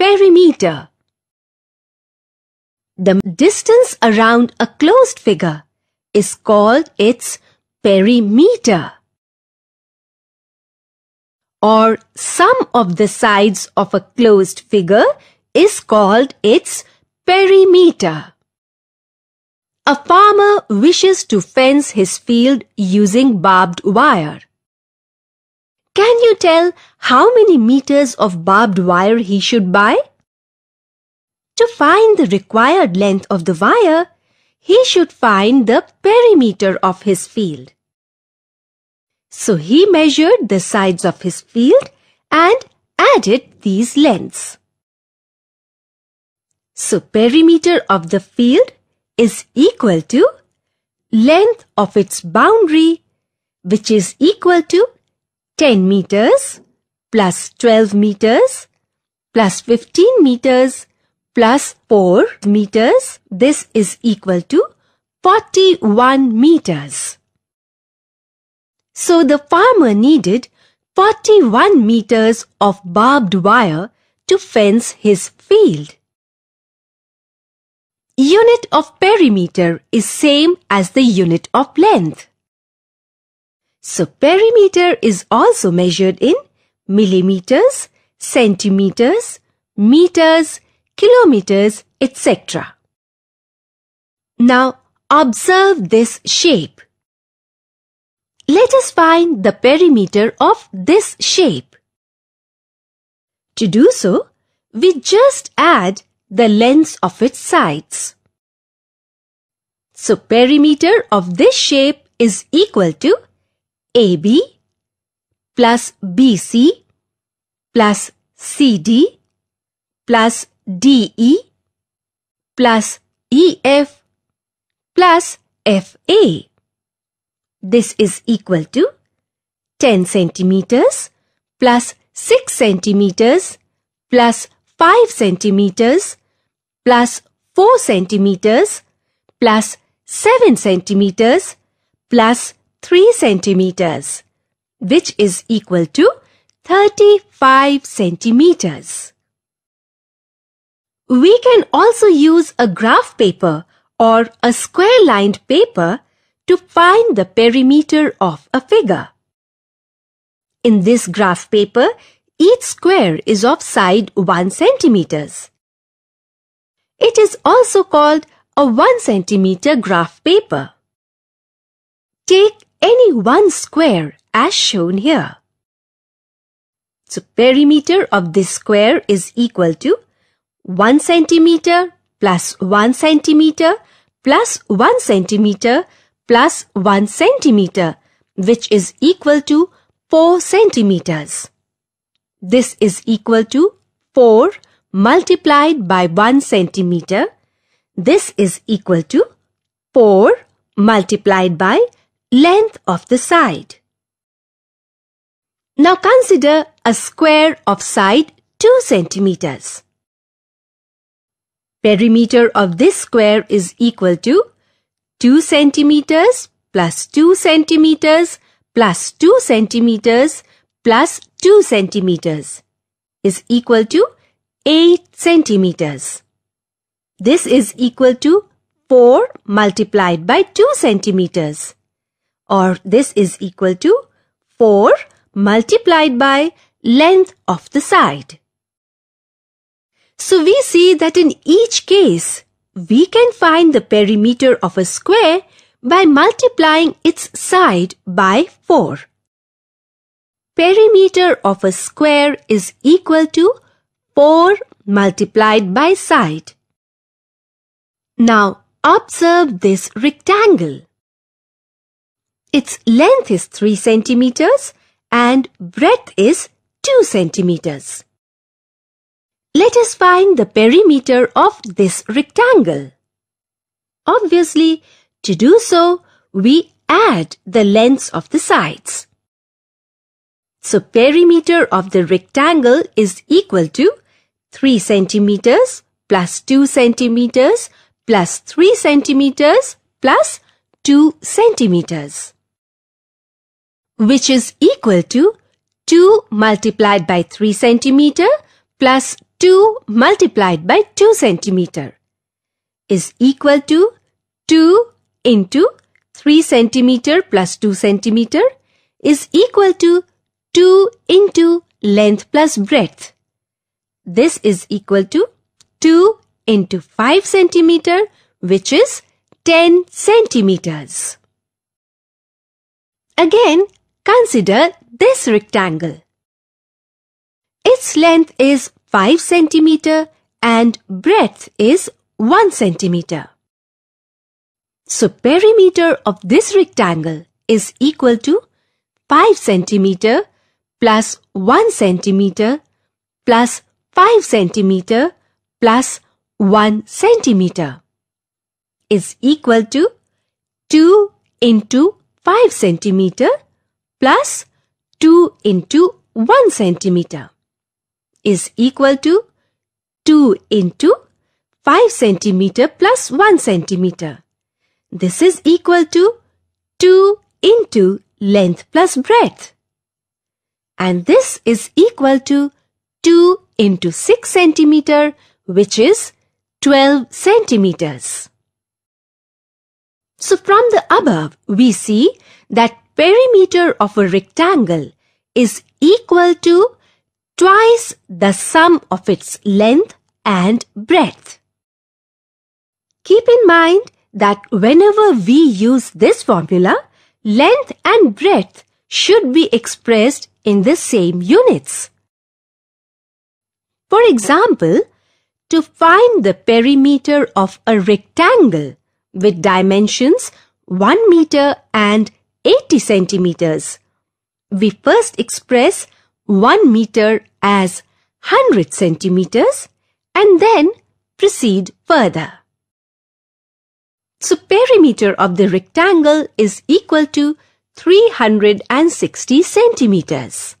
Perimeter The distance around a closed figure is called its perimeter or sum of the sides of a closed figure is called its perimeter. A farmer wishes to fence his field using barbed wire. Can you tell how many meters of barbed wire he should buy? To find the required length of the wire, he should find the perimeter of his field. So he measured the sides of his field and added these lengths. So perimeter of the field is equal to length of its boundary which is equal to 10 meters plus 12 meters plus 15 meters plus 4 meters. This is equal to 41 meters. So the farmer needed 41 meters of barbed wire to fence his field. Unit of perimeter is same as the unit of length. So perimeter is also measured in millimeters, centimeters, meters, kilometers, etc. Now observe this shape. Let us find the perimeter of this shape. To do so, we just add the lengths of its sides. So perimeter of this shape is equal to AB plus BC plus CD plus DE plus EF plus FA. This is equal to 10 centimeters plus 6 centimeters plus 5 centimeters plus 4 centimeters plus 7 centimeters plus 3 centimeters, which is equal to 35 centimeters. We can also use a graph paper or a square-lined paper to find the perimeter of a figure. In this graph paper, each square is of side 1 centimeters. It is also called a 1 centimeter graph paper. Take any one square as shown here. So perimeter of this square is equal to 1 centimeter plus 1 centimeter plus 1 centimeter plus 1 centimeter which is equal to 4 centimeters. This is equal to 4 multiplied by 1 centimeter. This is equal to 4 multiplied by Length of the side. Now consider a square of side 2 centimeters. Perimeter of this square is equal to 2 centimeters plus 2 centimeters plus 2 centimeters plus 2 centimeters is equal to 8 centimeters. This is equal to 4 multiplied by 2 centimeters or this is equal to 4 multiplied by length of the side. So we see that in each case, we can find the perimeter of a square by multiplying its side by 4. Perimeter of a square is equal to 4 multiplied by side. Now observe this rectangle. Its length is 3 centimeters and breadth is 2 centimeters. Let us find the perimeter of this rectangle. Obviously, to do so, we add the lengths of the sides. So perimeter of the rectangle is equal to 3 centimeters plus 2 centimeters plus 3 centimeters plus 2 centimeters which is equal to 2 multiplied by 3 centimeter plus 2 multiplied by 2 centimeter is equal to 2 into 3 centimeter plus 2 centimeter is equal to 2 into length plus breadth. This is equal to 2 into 5 centimeter which is 10 centimeters. Again, Consider this rectangle. Its length is 5 cm and breadth is 1 cm. So perimeter of this rectangle is equal to 5 cm plus 1 cm plus 5 cm plus 1 cm is equal to 2 into 5 centimeter plus 2 into 1 centimeter is equal to 2 into 5 centimeter plus 1 centimeter. This is equal to 2 into length plus breadth. And this is equal to 2 into 6 centimeter which is 12 centimeters. So from the above we see that perimeter of a rectangle is equal to twice the sum of its length and breadth. Keep in mind that whenever we use this formula, length and breadth should be expressed in the same units. For example, to find the perimeter of a rectangle with dimensions 1 meter and 80 centimeters. We first express 1 meter as 100 centimeters and then proceed further. So perimeter of the rectangle is equal to 360 centimeters.